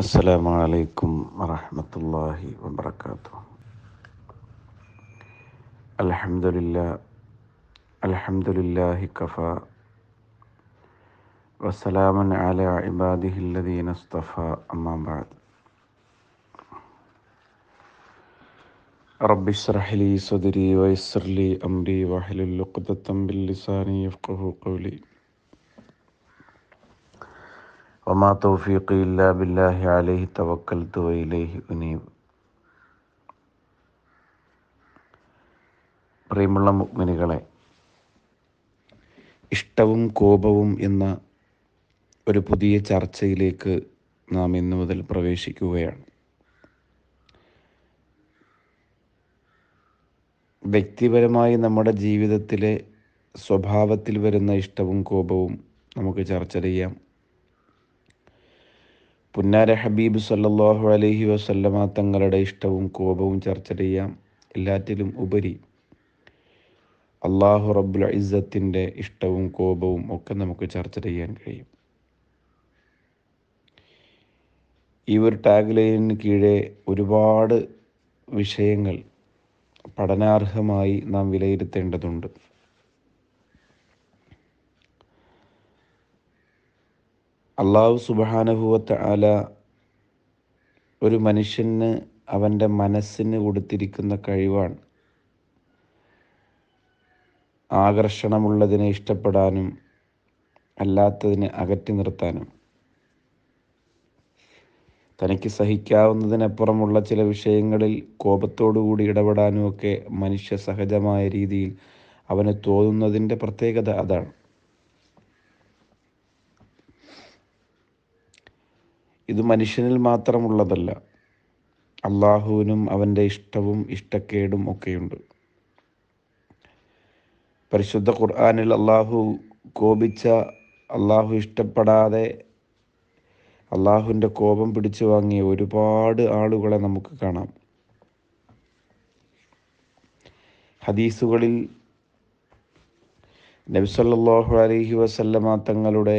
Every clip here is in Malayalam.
السلام عليكم ورحمة الله وبركاته الحمد لله الحمد لله كفى وسلام على عباده الذين اصطفى أما بعد رب اشرح لي صدري ويسر لي أمري واحلل عقدة باللسان يفقه قولي വമാ തൗഫീഖ് ഇല്ലാ ബില്ലാഹി അലൈഹി തവക്കൽത്തു ഉനീബ് പ്രിയമുള്ള മുഗ്മിനികളെ ഇഷ്ടവും കോപവും എന്ന ഒരു പുതിയ ചർച്ചയിലേക്ക് നാം ഇന്നു മുതൽ പ്രവേശിക്കുകയാണ് വ്യക്തിപരമായി നമ്മുടെ ജീവിതത്തിലെ സ്വഭാവത്തിൽ വരുന്ന ഇഷ്ടവും കോപവും നമുക്ക് ചർച്ച ചെയ്യാം പുന്നാര ഹബീബ് സല്ലാഹു അലഹി വസല്ലമ തങ്ങളുടെ ഇഷ്ടവും കോപവും ചർച്ച ചെയ്യാം എല്ലാറ്റിലും ഉപരി അള്ളാഹു റബ്ബുൽ ഇസ്സത്തിൻ്റെ ഇഷ്ടവും കോപവും ഒക്കെ നമുക്ക് ചർച്ച ചെയ്യാൻ കഴിയും ഈ ഒരു ടാഗ് ലൈനിന് ഒരുപാട് വിഷയങ്ങൾ പഠനാർഹമായി നാം വിലയിരുത്തേണ്ടതുണ്ട് അള്ളാഹു സുബാനുഭൂവത്ത് ആല ഒരു മനുഷ്യന് അവൻ്റെ മനസ്സിന് കൊടുത്തിരിക്കുന്ന കഴിവാണ് ആകർഷണമുള്ളതിനെ ഇഷ്ടപ്പെടാനും അല്ലാത്തതിനെ അകറ്റി നിർത്താനും തനിക്ക് സഹിക്കാവുന്നതിനപ്പുറമുള്ള ചില വിഷയങ്ങളിൽ കോപത്തോടുകൂടി ഇടപെടാനുമൊക്കെ മനുഷ്യ സഹജമായ രീതിയിൽ അവന് തോന്നുന്നതിൻ്റെ പ്രത്യേകത അതാണ് ഇത് മനുഷ്യനിൽ മാത്രമുള്ളതല്ല അള്ളാഹുവിനും അവൻ്റെ ഇഷ്ടവും ഇഷ്ടക്കേടും ഒക്കെയുണ്ട് പരിശുദ്ധ ഖുർആാനിൽ അള്ളാഹു കോപിച്ച അള്ളാഹു ഇഷ്ടപ്പെടാതെ അള്ളാഹുവിൻ്റെ കോപം പിടിച്ചു വാങ്ങിയ ഒരുപാട് ആളുകളെ നമുക്ക് കാണാം ഹദീസുകളിൽ നബിസല്ലാഹു അലഹി വസല്ലമ തങ്ങളുടെ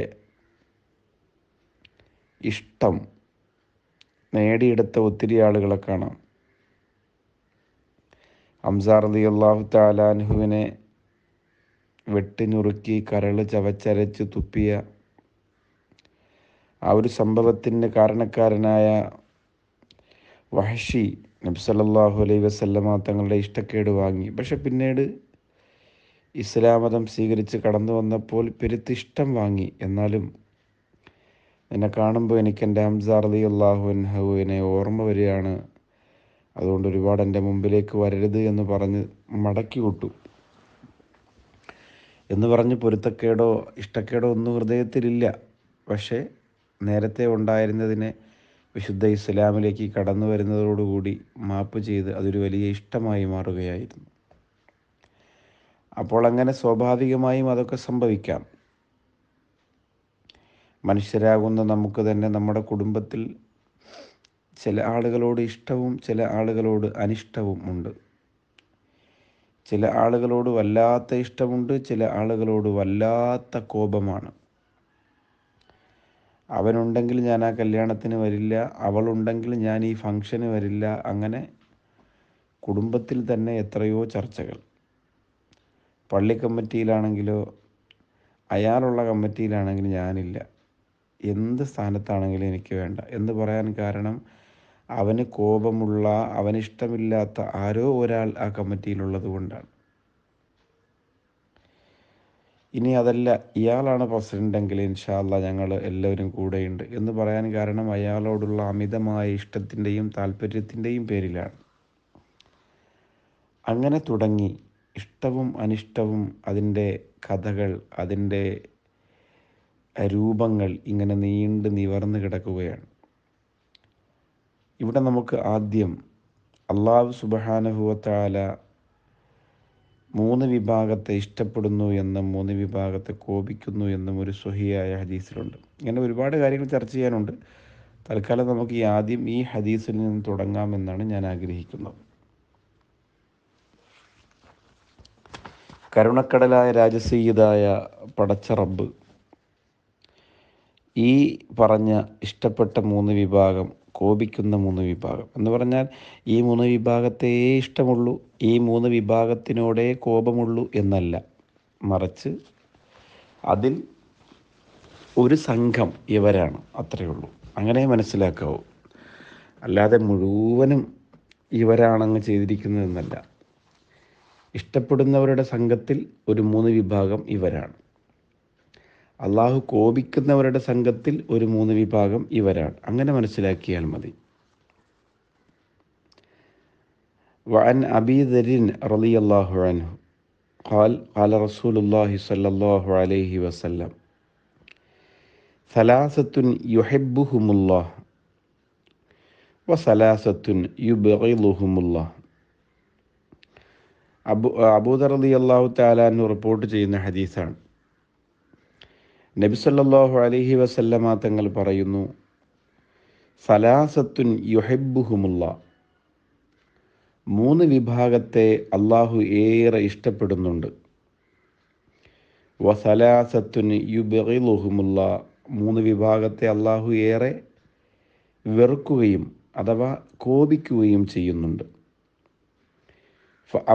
ഇഷ്ടം നേടിയെടുത്ത ഒത്തിരി ആളുകളെ കാണാം ഹംസാർ അലി അള്ളാഹു താലാൻഹുവിനെ വെട്ടിനുറുക്കി കരൾ ചവച്ചരച്ച് തുപ്പിയ ആ ഒരു സംഭവത്തിന് കാരണക്കാരനായ വഹഷി നബ്സല്ലാഹു അലൈ വസല്ലമ തങ്ങളുടെ ഇഷ്ടക്കേട് വാങ്ങി പക്ഷെ പിന്നീട് ഇസ്ലാമതം സ്വീകരിച്ച് കടന്നു വന്നപ്പോൾ പെരുത്തിഷ്ടം വാങ്ങി എന്നാലും എന്നെ കാണുമ്പോൾ എനിക്ക് എൻ്റെ ഹംസാർ അലി അള്ളാഹുവിനെ ഓർമ്മ വരികയാണ് അതുകൊണ്ട് ഒരുപാട് എൻ്റെ മുമ്പിലേക്ക് വരരുത് എന്ന് പറഞ്ഞ് മടക്കി വിട്ടു എന്ന് പറഞ്ഞ് പൊരുത്തക്കേടോ ഇഷ്ടക്കേടോ ഒന്നും ഹൃദയത്തിലില്ല പക്ഷേ നേരത്തെ ഉണ്ടായിരുന്നതിനെ വിശുദ്ധ ഇസ്ലാമിലേക്ക് കടന്നു വരുന്നതോടുകൂടി മാപ്പ് ചെയ്ത് അതൊരു വലിയ ഇഷ്ടമായി മാറുകയായിരുന്നു അപ്പോൾ അങ്ങനെ സ്വാഭാവികമായും അതൊക്കെ സംഭവിക്കാം മനുഷ്യരാകുന്ന നമുക്ക് തന്നെ നമ്മുടെ കുടുംബത്തിൽ ചില ആളുകളോട് ഇഷ്ടവും ചില ആളുകളോട് അനിഷ്ടവും ഉണ്ട് ചില ആളുകളോട് വല്ലാത്ത ഇഷ്ടമുണ്ട് ചില ആളുകളോട് വല്ലാത്ത കോപമാണ് അവനുണ്ടെങ്കിൽ ഞാൻ ആ കല്യാണത്തിന് വരില്ല അവളുണ്ടെങ്കിൽ ഞാൻ ഈ ഫംഗ്ഷന് വരില്ല അങ്ങനെ കുടുംബത്തിൽ തന്നെ എത്രയോ ചർച്ചകൾ പള്ളി കമ്മിറ്റിയിലാണെങ്കിലോ അയാളുള്ള കമ്മിറ്റിയിലാണെങ്കിൽ ഞാനില്ല എന്ത് സ്ഥാനത്താണെങ്കിലും എനിക്ക് വേണ്ട എന്ന് പറയാൻ കാരണം അവന് കോപമുള്ള അവനിഷ്ടമില്ലാത്ത ആരോ ഒരാൾ ആ കമ്മിറ്റിയിലുള്ളത് കൊണ്ടാണ് ഇനി അതല്ല ഇയാളാണ് പ്രസിഡൻ്റെങ്കിൽ ഇൻഷാല്ല ഞങ്ങൾ എല്ലാവരും കൂടെയുണ്ട് എന്ന് പറയാൻ കാരണം അയാളോടുള്ള അമിതമായ ഇഷ്ടത്തിൻ്റെയും താല്പര്യത്തിൻ്റെയും പേരിലാണ് അങ്ങനെ തുടങ്ങി ഇഷ്ടവും അനിഷ്ടവും അതിൻ്റെ കഥകൾ അതിൻ്റെ രൂപങ്ങൾ ഇങ്ങനെ നീണ്ട് നിവർന്നു കിടക്കുകയാണ് ഇവിടെ നമുക്ക് ആദ്യം അള്ളാഹു സുബഹാനുഭവത്താല മൂന്ന് വിഭാഗത്തെ ഇഷ്ടപ്പെടുന്നു എന്നും മൂന്ന് വിഭാഗത്തെ കോപിക്കുന്നു എന്നും ഒരു സ്വഹിയായ ഹദീസിലുണ്ട് ഇങ്ങനെ ഒരുപാട് കാര്യങ്ങൾ ചർച്ച ചെയ്യാനുണ്ട് തൽക്കാലം നമുക്ക് ഈ ആദ്യം ഈ ഹദീസിൽ നിന്ന് തുടങ്ങാമെന്നാണ് ഞാൻ ആഗ്രഹിക്കുന്നത് കരുണക്കടലായ രാജസീയതായ പടച്ച റബ്ബ് ഈ പറഞ്ഞ ഇഷ്ടപ്പെട്ട മൂന്ന് വിഭാഗം കോപിക്കുന്ന മൂന്ന് വിഭാഗം എന്ന് പറഞ്ഞാൽ ഈ മൂന്ന് വിഭാഗത്തെയേ ഇഷ്ടമുള്ളൂ ഈ മൂന്ന് വിഭാഗത്തിനോടേ കോപമുള്ളൂ എന്നല്ല മറിച്ച് അതിൽ ഒരു സംഘം ഇവരാണ് അത്രയേ ഉള്ളൂ അങ്ങനെ മനസ്സിലാക്കാവൂ അല്ലാതെ മുഴുവനും ഇവരാണങ്ങ് ചെയ്തിരിക്കുന്നതെന്നല്ല ഇഷ്ടപ്പെടുന്നവരുടെ സംഘത്തിൽ ഒരു മൂന്ന് വിഭാഗം ഇവരാണ് അള്ളാഹു കോപിക്കുന്നവരുടെ സംഘത്തിൽ ഒരു മൂന്ന് വിഭാഗം ഇവരാണ് അങ്ങനെ മനസ്സിലാക്കിയാൽ മതി അബൂദർ അലി അള്ളാഹു താലാൻ റിപ്പോർട്ട് ചെയ്യുന്ന ഹദീസാണ് നബിസല്ലാഹു അലഹി വസല്ലമ തങ്ങൾ പറയുന്നു സലാസത്തുൻ യുഹെബുഹുമുള്ള മൂന്ന് വിഭാഗത്തെ അള്ളാഹു ഏറെ ഇഷ്ടപ്പെടുന്നുണ്ട് വസലാസത്തുൻ യുബുഹുമുള്ള മൂന്ന് വിഭാഗത്തെ അള്ളാഹു ഏറെ വെറുക്കുകയും അഥവാ കോപിക്കുകയും ചെയ്യുന്നുണ്ട്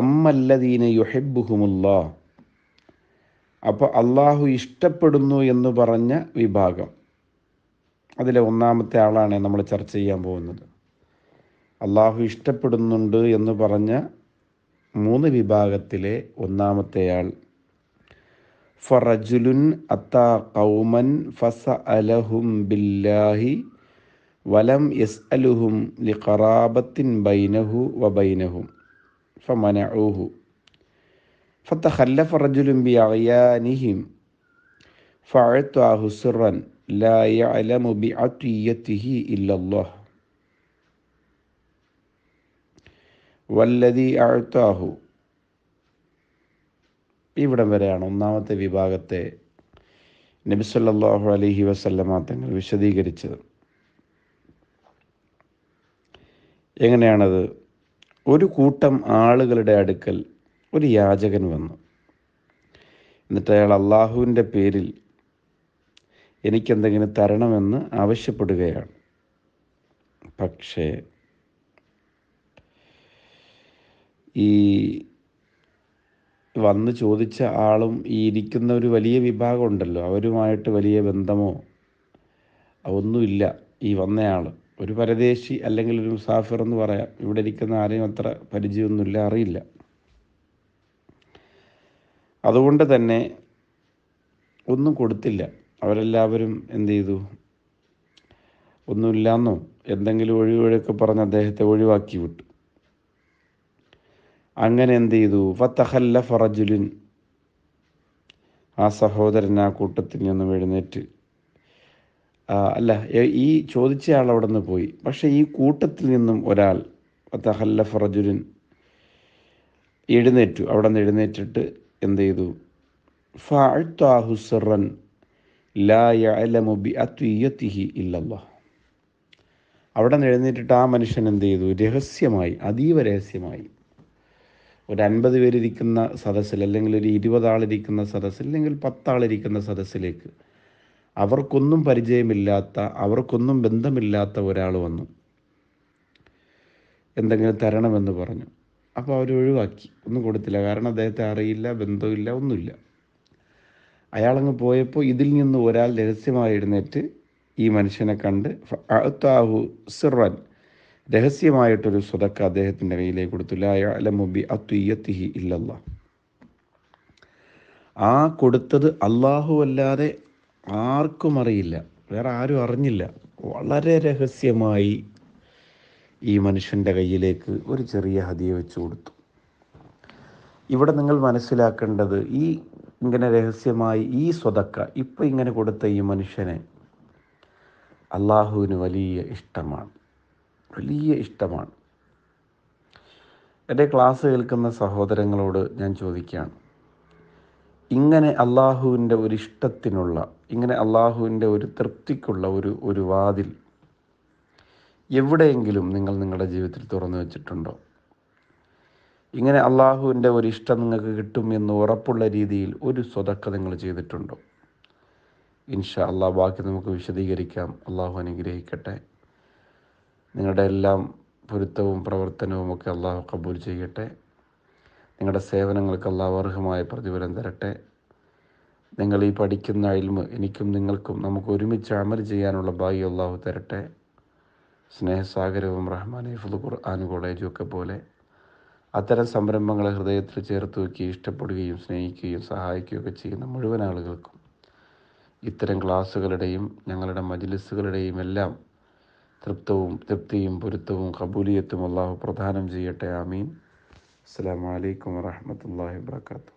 അമ്മല്ലദീന യുഹെബുഹുമുള്ള അപ്പോൾ അള്ളാഹു ഇഷ്ടപ്പെടുന്നു എന്ന് പറഞ്ഞ വിഭാഗം അതിലെ ഒന്നാമത്തെ ആളാണ് നമ്മൾ ചർച്ച ചെയ്യാൻ പോകുന്നത് അള്ളാഹു ഇഷ്ടപ്പെടുന്നുണ്ട് എന്ന് പറഞ്ഞ മൂന്ന് വിഭാഗത്തിലെ ഒന്നാമത്തെയാൾ ഫറജുലുൻ അത്ത കൗമൻ ഫസ അലഹും ബില്ലാഹി വലം എസ് അലുഹും ലിഖറാബത്തിൻ ബൈനഹു വ ബൈനഹും ഫമനഊഹു فتخلف رجل بأعيانهم فأعطاه سرا لا يعلم بعطيته إلا الله വല്ലതി അഴുത്താഹു ഇവിടം വരെയാണ് ഒന്നാമത്തെ വിഭാഗത്തെ നബിസല്ലാഹു അലഹി വസല്ലമ തങ്ങൾ വിശദീകരിച്ചത് എങ്ങനെയാണത് ഒരു കൂട്ടം ആളുകളുടെ അടുക്കൽ ഒരു യാചകൻ വന്നു എന്നിട്ട് അയാൾ അള്ളാഹുവിൻ്റെ പേരിൽ എനിക്കെന്തെങ്കിലും തരണമെന്ന് ആവശ്യപ്പെടുകയാണ് പക്ഷേ ഈ വന്ന് ചോദിച്ച ആളും ഈ ഇരിക്കുന്ന ഒരു വലിയ വിഭാഗം ഉണ്ടല്ലോ അവരുമായിട്ട് വലിയ ബന്ധമോ ഒന്നുമില്ല ഈ വന്നയാൾ ഒരു പരദേശി അല്ലെങ്കിൽ ഒരു മുസാഫിർ എന്ന് പറയാം ഇവിടെ ഇരിക്കുന്ന ആരെയും അത്ര പരിചയമൊന്നുമില്ല അറിയില്ല അതുകൊണ്ട് തന്നെ ഒന്നും കൊടുത്തില്ല അവരെല്ലാവരും എന്ത് ചെയ്തു ഒന്നുമില്ലാന്നോ എന്തെങ്കിലും ഒഴിവൊഴിയൊക്കെ പറഞ്ഞ് അദ്ദേഹത്തെ ഒഴിവാക്കി വിട്ടു അങ്ങനെ എന്ത് ചെയ്തു ഫത്തഹല്ല ഫറജുലിൻ ആ സഹോദരൻ ആ കൂട്ടത്തിൽ നിന്നും എഴുന്നേറ്റ് അല്ല ഈ ചോദിച്ചയാൾ അവിടെ നിന്ന് പോയി പക്ഷേ ഈ കൂട്ടത്തിൽ നിന്നും ഒരാൾ ഫത്തഹല്ല ഫറജുലിൻ എഴുന്നേറ്റു അവിടെ നിന്ന് എഴുന്നേറ്റിട്ട് എന്ത് ചെയ്തു ഫാഹുസറൻ അവിടെ എഴുന്നേറ്റിട്ട് ആ മനുഷ്യൻ എന്ത് ചെയ്തു രഹസ്യമായി അതീവ രഹസ്യമായി ഒരു അൻപത് പേരിരിക്കുന്ന സദസ്സിൽ അല്ലെങ്കിൽ ഒരു ഇരുപതാളിരിക്കുന്ന സദസ്സിൽ അല്ലെങ്കിൽ പത്താളിരിക്കുന്ന സദസ്സിലേക്ക് അവർക്കൊന്നും പരിചയമില്ലാത്ത അവർക്കൊന്നും ബന്ധമില്ലാത്ത ഒരാൾ വന്നു എന്തെങ്കിലും തരണമെന്ന് പറഞ്ഞു അപ്പോൾ അവർ ഒഴിവാക്കി ഒന്നും കൊടുത്തില്ല കാരണം അദ്ദേഹത്തെ അറിയില്ല ബന്ധമില്ല ഒന്നുമില്ല അയാളങ്ങ് പോയപ്പോൾ ഇതിൽ നിന്ന് ഒരാൾ രഹസ്യമായി എഴുന്നേറ്റ് ഈ മനുഷ്യനെ കണ്ട് അത്താഹു സിറൻ രഹസ്യമായിട്ടൊരു സ്വതക്ക അദ്ദേഹത്തിൻ്റെ കയ്യിലേക്ക് കൊടുത്തു ലായലമുബി അത്വയ്യത്തിഹി ഇല്ലല്ല ആ കൊടുത്തത് അള്ളാഹു അല്ലാതെ ആർക്കും അറിയില്ല വേറെ ആരും അറിഞ്ഞില്ല വളരെ രഹസ്യമായി ഈ മനുഷ്യൻ്റെ കയ്യിലേക്ക് ഒരു ചെറിയ ഹതിയ വെച്ചു കൊടുത്തു ഇവിടെ നിങ്ങൾ മനസ്സിലാക്കേണ്ടത് ഈ ഇങ്ങനെ രഹസ്യമായി ഈ സ്വതക്ക ഇപ്പം ഇങ്ങനെ കൊടുത്ത ഈ മനുഷ്യനെ അള്ളാഹുവിന് വലിയ ഇഷ്ടമാണ് വലിയ ഇഷ്ടമാണ് എൻ്റെ ക്ലാസ് കേൾക്കുന്ന സഹോദരങ്ങളോട് ഞാൻ ചോദിക്കുകയാണ് ഇങ്ങനെ അള്ളാഹുവിൻ്റെ ഒരു ഇഷ്ടത്തിനുള്ള ഇങ്ങനെ അള്ളാഹുവിൻ്റെ ഒരു തൃപ്തിക്കുള്ള ഒരു ഒരു വാതിൽ എവിടെയെങ്കിലും നിങ്ങൾ നിങ്ങളുടെ ജീവിതത്തിൽ തുറന്നു വച്ചിട്ടുണ്ടോ ഇങ്ങനെ അള്ളാഹുവിൻ്റെ ഒരു ഇഷ്ടം നിങ്ങൾക്ക് കിട്ടും എന്ന് ഉറപ്പുള്ള രീതിയിൽ ഒരു സ്വതക്ക നിങ്ങൾ ചെയ്തിട്ടുണ്ടോ ഇൻഷാ അള്ളാഹ് ബാക്കി നമുക്ക് വിശദീകരിക്കാം അള്ളാഹു അനുഗ്രഹിക്കട്ടെ നിങ്ങളുടെ എല്ലാം പൊരുത്തവും പ്രവർത്തനവും ഒക്കെ അള്ളാഹു കബൂൽ ചെയ്യട്ടെ നിങ്ങളുടെ സേവനങ്ങൾക്ക് അള്ളാഹു അർഹമായ പ്രതിഫലം തരട്ടെ നിങ്ങൾ ഈ പഠിക്കുന്ന അയൽമ് എനിക്കും നിങ്ങൾക്കും നമുക്ക് ഒരുമിച്ച് അമൽ ചെയ്യാനുള്ള ഭാഗ്യം അള്ളാഹു തരട്ടെ സ്നേഹസാഗരവും റഹ്മാൻ ഹിഫുദ് ഖുർആൻ കോളേജും ഒക്കെ പോലെ അത്തരം സംരംഭങ്ങളെ ഹൃദയത്തിൽ ചേർത്ത് വയ്ക്കുകയും ഇഷ്ടപ്പെടുകയും സ്നേഹിക്കുകയും സഹായിക്കുകയൊക്കെ ചെയ്യുന്ന മുഴുവൻ ആളുകൾക്കും ഇത്തരം ക്ലാസ്സുകളുടെയും ഞങ്ങളുടെ മജിലിസുകളുടെയും എല്ലാം തൃപ്തവും തൃപ്തിയും പൊരുത്തവും കബൂലിയത്തും അള്ളാഹു പ്രദാനം ചെയ്യട്ടെ ആമീൻ അസ്സാം വലൈക്കും വാഹമത്തല്ലാ വാത്തു